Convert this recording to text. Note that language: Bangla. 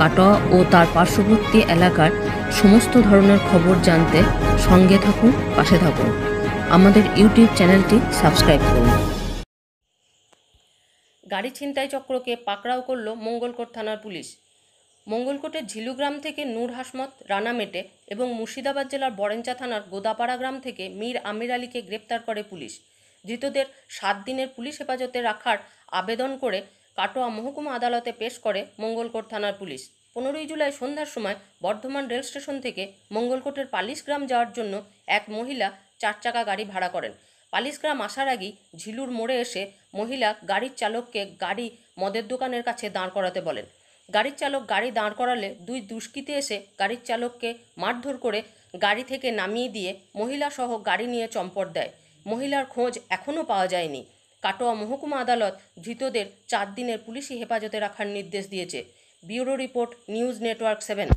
কাটোয়া ও তার পার্শ্ববর্তী এলাকার সমস্ত ধরনের খবর জানতে সঙ্গে থাকুন পাশে থাকুন আমাদের ইউটিউব চ্যানেলটি সাবস্ক্রাইব করুন গাড়ি ছিনতাই চক্রকে পাকড়াও করল মঙ্গলকোট থানার পুলিশ মঙ্গলকোটের ঝিলুগ্রাম থেকে নূর হাসমত রানামেটে এবং মুর্শিদাবাদ জেলার বরেঞ্চা থানার গোদাপাড়া গ্রাম থেকে মীর আমির আলীকে গ্রেপ্তার করে পুলিশ ধৃতদের সাত দিনের পুলিশ হেফাজতে রাখার আবেদন করে কাটোয়া মহকুমা আদালতে পেশ করে মঙ্গলকোট থানার পুলিশ পনেরোই জুলাই সন্ধ্যার সময় বর্ধমান রেল স্টেশন থেকে মঙ্গলকোটের পালিশগ্রাম যাওয়ার জন্য এক মহিলা চার চাকা গাড়ি ভাড়া করেন পালিশগ্রাম আসার আগেই ঝিলুর মোড়ে এসে মহিলা গাড়ির চালককে গাড়ি মদের দোকানের কাছে দাঁড় করাতে বলেন গাড়ির চালক গাড়ি দাঁড় করালে দুই দুষ্কৃতী এসে গাড়ির চালককে মারধর করে গাড়ি থেকে নামিয়ে দিয়ে মহিলাসহ গাড়ি নিয়ে চম্পট দেয় মহিলার খোঁজ এখনও পাওয়া যায়নি কাটোয়া মহকুমা আদালত ধৃতদের চার দিনের পুলিশি হেফাজতে রাখার নির্দেশ দিয়েছে bureau report news network seven